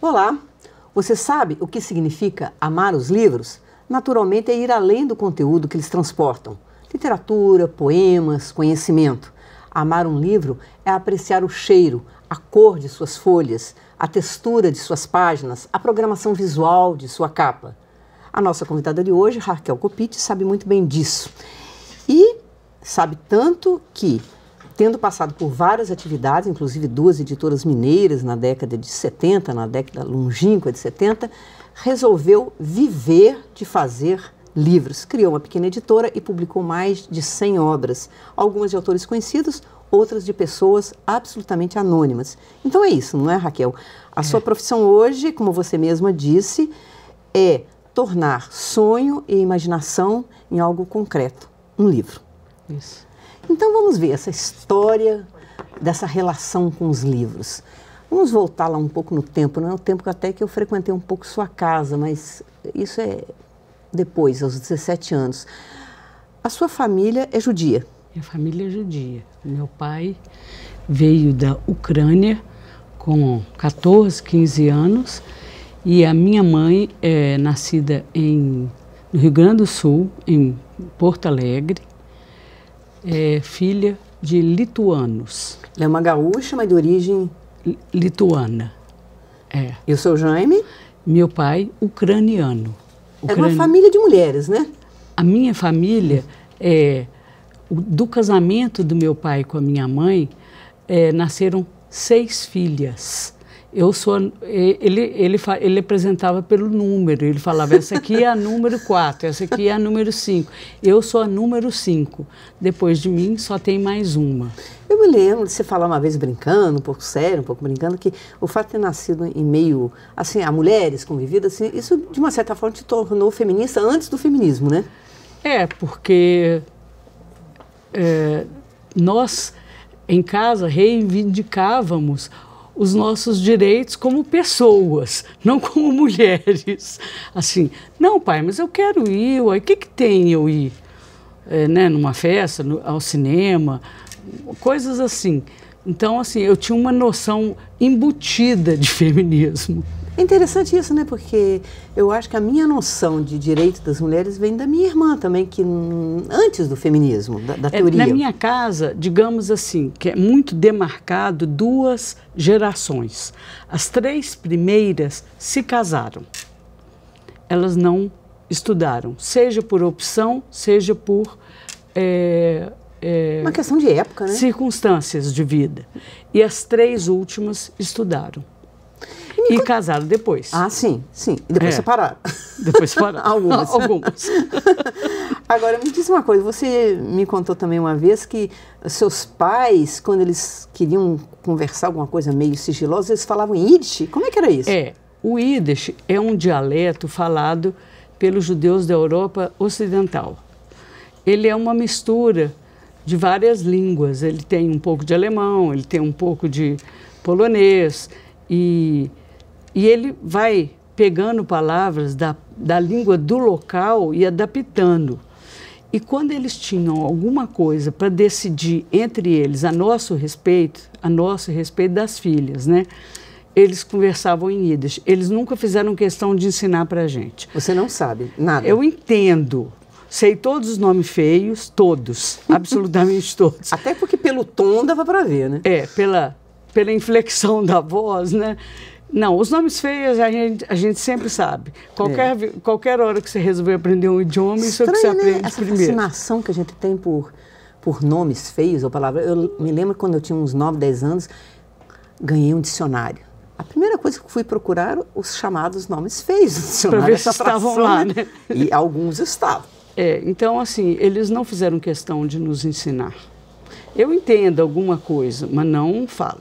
Olá! Você sabe o que significa amar os livros? Naturalmente é ir além do conteúdo que eles transportam literatura, poemas, conhecimento. Amar um livro é apreciar o cheiro, a cor de suas folhas, a textura de suas páginas, a programação visual de sua capa. A nossa convidada de hoje, Raquel Copite, sabe muito bem disso. E sabe tanto que, tendo passado por várias atividades, inclusive duas editoras mineiras na década de 70, na década longínqua de 70, resolveu viver de fazer livros. Criou uma pequena editora e publicou mais de 100 obras, algumas de autores conhecidos, outras de pessoas absolutamente anônimas. Então é isso, não é, Raquel? A é. sua profissão hoje, como você mesma disse, é tornar sonho e imaginação em algo concreto, um livro. Isso. Então vamos ver essa história dessa relação com os livros. Vamos voltar lá um pouco no tempo, não é o tempo até que eu frequentei um pouco sua casa, mas isso é depois, aos 17 anos. A sua família é judia? Minha família é judia. Meu pai veio da Ucrânia com 14, 15 anos e a minha mãe é nascida em, no Rio Grande do Sul, em Porto Alegre, é filha de lituanos. Ela é uma gaúcha, mas de origem lituana. É. E o seu Jaime? Meu pai, ucraniano. É uma família de mulheres, né? A minha família, é, do casamento do meu pai com a minha mãe, é, nasceram seis filhas eu sou ele ele ele apresentava pelo número ele falava essa aqui é a número 4, essa aqui é a número 5. eu sou a número 5. depois de mim só tem mais uma eu me lembro de você falar uma vez brincando um pouco sério um pouco brincando que o fato de ter nascido em meio assim a mulheres convividas assim isso de uma certa forma te tornou feminista antes do feminismo né é porque é, nós em casa reivindicávamos os nossos direitos como pessoas, não como mulheres. Assim, não, pai, mas eu quero ir, o que, que tem eu ir? É, né, numa festa, no, ao cinema, coisas assim. Então, assim, eu tinha uma noção embutida de feminismo. É interessante isso, né? Porque eu acho que a minha noção de direito das mulheres vem da minha irmã também, que hum, antes do feminismo, da, da é, teoria. É, na minha casa, digamos assim, que é muito demarcado duas gerações. As três primeiras se casaram. Elas não estudaram, seja por opção, seja por é, é, uma questão de época, né? Circunstâncias de vida. E as três últimas estudaram. E casaram depois. Ah, sim, sim. E depois é. separaram. Depois separaram. Algumas. Algumas. Agora, me diz uma coisa. Você me contou também uma vez que seus pais, quando eles queriam conversar alguma coisa meio sigilosa, eles falavam em Yiddish. Como é que era isso? É. O Yiddish é um dialeto falado pelos judeus da Europa Ocidental. Ele é uma mistura de várias línguas. Ele tem um pouco de alemão, ele tem um pouco de polonês e e ele vai pegando palavras da, da língua do local e adaptando. E quando eles tinham alguma coisa para decidir entre eles a nosso respeito, a nosso respeito das filhas, né? Eles conversavam em Yiddish. Eles nunca fizeram questão de ensinar para gente. Você não sabe nada? Eu entendo. Sei todos os nomes feios, todos, absolutamente todos. Até porque pelo tom dava para ver, né? É, pela, pela inflexão da voz, né? Não, os nomes feios a gente, a gente sempre sabe. Qualquer, é. qualquer hora que você resolver aprender um idioma, Estranho, isso é o que você né? aprende Essa primeiro. Essa fascinação que a gente tem por, por nomes feios ou palavras. Eu me lembro quando eu tinha uns 9, 10 anos, ganhei um dicionário. A primeira coisa que fui procurar os chamados nomes feios do dicionário. Para ver se estavam lá, né? né? E alguns estavam. É, então, assim, eles não fizeram questão de nos ensinar. Eu entendo alguma coisa, mas não falo.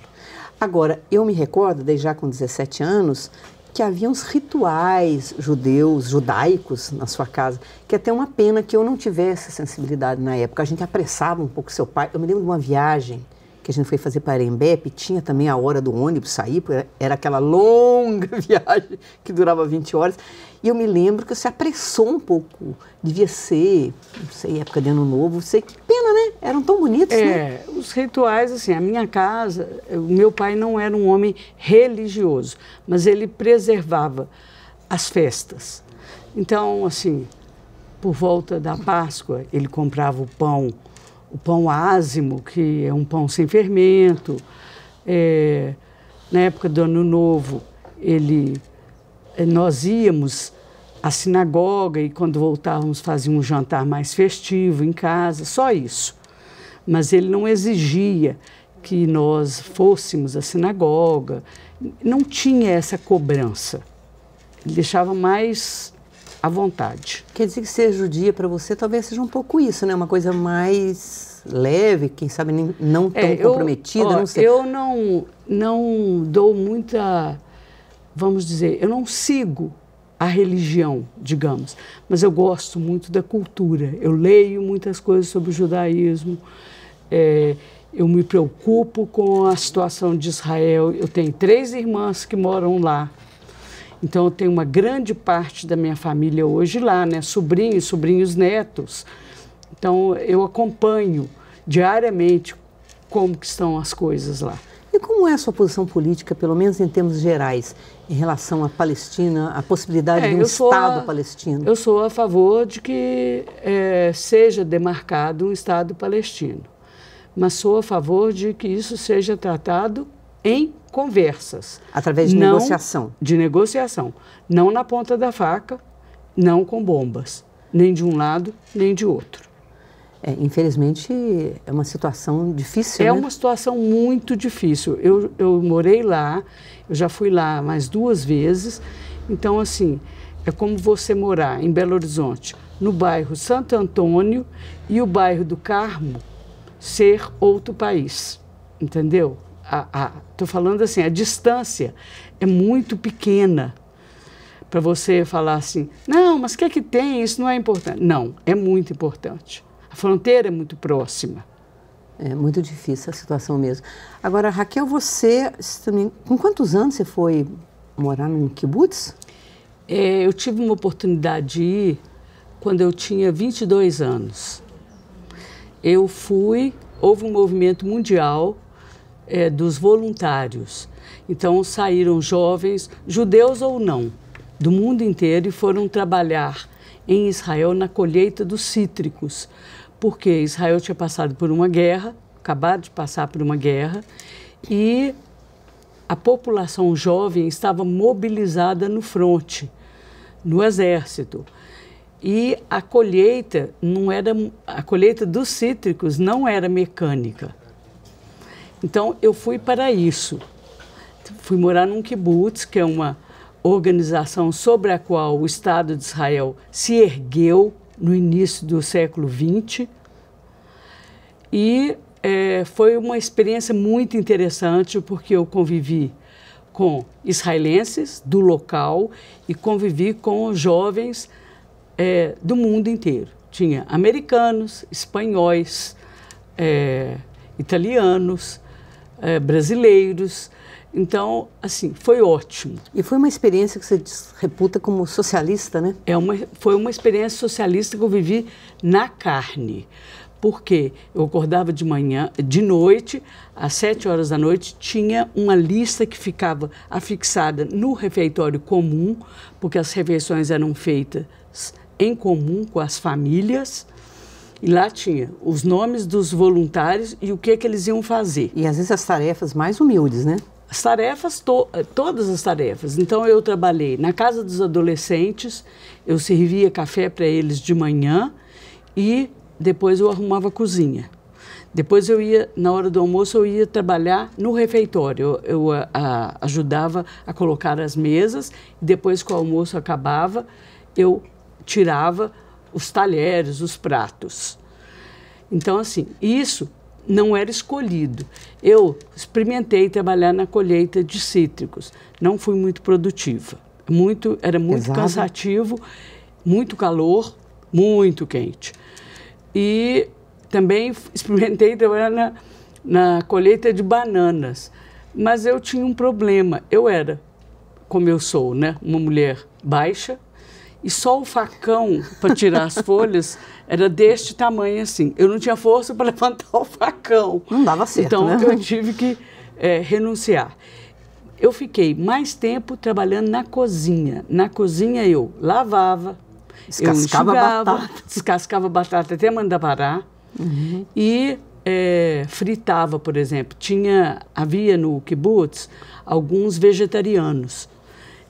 Agora, eu me recordo, desde já com 17 anos, que havia uns rituais judeus, judaicos na sua casa, que é até uma pena que eu não tivesse sensibilidade na época. A gente apressava um pouco seu pai. Eu me lembro de uma viagem que a gente foi fazer para Arembepe, tinha também a hora do ônibus sair, era aquela longa viagem que durava 20 horas. E eu me lembro que você apressou um pouco, devia ser, não sei, época de Ano Novo, que né? Eram tão bonitos, né? é, né? Os rituais, assim, a minha casa, o meu pai não era um homem religioso, mas ele preservava as festas. Então, assim, por volta da Páscoa, ele comprava o pão, o pão ázimo, que é um pão sem fermento. É, na época do Ano Novo, ele, nós íamos a sinagoga e quando voltávamos fazia um jantar mais festivo em casa, só isso. Mas ele não exigia que nós fôssemos à sinagoga, não tinha essa cobrança. Ele deixava mais à vontade. Quer dizer que ser judia para você talvez seja um pouco isso, né? Uma coisa mais leve, quem sabe nem, não é, tão é, eu, comprometida, ó, não sei. Eu não, não dou muita, vamos dizer, eu não sigo a religião, digamos. Mas eu gosto muito da cultura. Eu leio muitas coisas sobre o judaísmo. É, eu me preocupo com a situação de Israel. Eu tenho três irmãs que moram lá. Então, eu tenho uma grande parte da minha família hoje lá, né? Sobrinhos, sobrinhos netos. Então, eu acompanho diariamente como que estão as coisas lá. E como é a sua posição política, pelo menos em termos gerais? em relação à Palestina, a possibilidade é, de um Estado a, palestino? Eu sou a favor de que é, seja demarcado um Estado palestino, mas sou a favor de que isso seja tratado em conversas. Através de não, negociação? De negociação. Não na ponta da faca, não com bombas, nem de um lado, nem de outro. É, infelizmente, é uma situação difícil. É né? uma situação muito difícil. Eu, eu morei lá, eu já fui lá mais duas vezes. Então, assim, é como você morar em Belo Horizonte, no bairro Santo Antônio e o bairro do Carmo ser outro país. Entendeu? Estou falando assim, a distância é muito pequena para você falar assim, não, mas o que é que tem? Isso não é importante. Não, é muito importante. A fronteira é muito próxima. É muito difícil a situação mesmo. Agora, Raquel, você também, com quantos anos você foi morar num kibutz? É, eu tive uma oportunidade de ir quando eu tinha 22 anos. Eu fui, houve um movimento mundial é, dos voluntários. Então saíram jovens, judeus ou não, do mundo inteiro e foram trabalhar em Israel na colheita dos cítricos porque Israel tinha passado por uma guerra, acabado de passar por uma guerra, e a população jovem estava mobilizada no fronte, no exército. E a colheita não era a colheita dos cítricos não era mecânica. Então eu fui para isso. Fui morar num kibbutz, que é uma organização sobre a qual o Estado de Israel se ergueu no início do século XX. E é, foi uma experiência muito interessante, porque eu convivi com israelenses do local e convivi com jovens é, do mundo inteiro. Tinha americanos, espanhóis, é, italianos, é, brasileiros. Então, assim, foi ótimo. E foi uma experiência que você reputa como socialista, né? É uma, foi uma experiência socialista que eu vivi na carne. Porque eu acordava de manhã, de noite, às sete horas da noite, tinha uma lista que ficava afixada no refeitório comum, porque as refeições eram feitas em comum com as famílias. E lá tinha os nomes dos voluntários e o que, é que eles iam fazer. E às vezes as tarefas mais humildes, né? As tarefas, to todas as tarefas. Então eu trabalhei na casa dos adolescentes, eu servia café para eles de manhã e depois eu arrumava a cozinha. Depois eu ia, na hora do almoço, eu ia trabalhar no refeitório. Eu, eu a, ajudava a colocar as mesas, depois que o almoço acabava, eu tirava os talheres, os pratos. Então, assim, isso não era escolhido. Eu experimentei trabalhar na colheita de cítricos. Não fui muito produtiva. Muito, era muito Exato. cansativo, muito calor, muito quente. E também experimentei trabalhar na, na colheita de bananas. Mas eu tinha um problema. Eu era, como eu sou, né, uma mulher baixa, e só o facão para tirar as folhas era deste tamanho assim. Eu não tinha força para levantar o facão. Não dava certo, Então né? eu tive que é, renunciar. Eu fiquei mais tempo trabalhando na cozinha. Na cozinha eu lavava, descascava eu batata. descascava batata até mandar parar uhum. e é, fritava, por exemplo. Tinha havia no kibbutz alguns vegetarianos.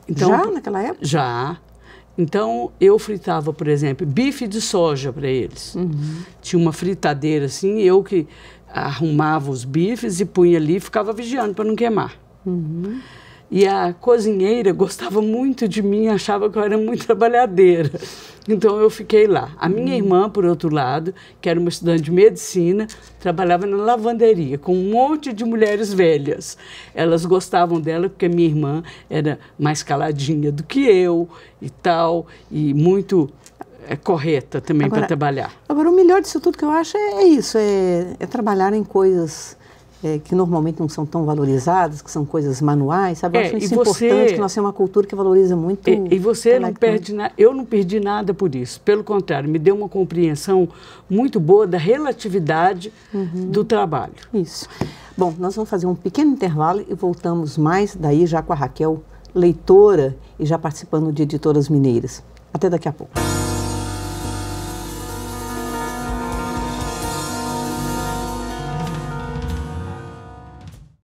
Então, já naquela época? Já. Então, eu fritava, por exemplo, bife de soja para eles. Uhum. Tinha uma fritadeira assim, eu que arrumava os bifes e punha ali e ficava vigiando para não queimar. Uhum. E a cozinheira gostava muito de mim, achava que eu era muito trabalhadeira. Então eu fiquei lá. A minha hum. irmã, por outro lado, que era uma estudante de medicina, trabalhava na lavanderia com um monte de mulheres velhas. Elas gostavam dela porque a minha irmã era mais caladinha do que eu e tal, e muito é correta também para trabalhar. Agora, o melhor disso tudo que eu acho é, é isso, é, é trabalhar em coisas é, que normalmente não são tão valorizadas, que são coisas manuais, sabe? É, eu acho isso você, importante, que nós temos uma cultura que valoriza muito... E, e você não perde nada, eu não perdi nada por isso, pelo contrário, me deu uma compreensão muito boa da relatividade uhum. do trabalho. Isso. Bom, nós vamos fazer um pequeno intervalo e voltamos mais daí já com a Raquel, leitora e já participando de Editoras Mineiras. Até daqui a pouco.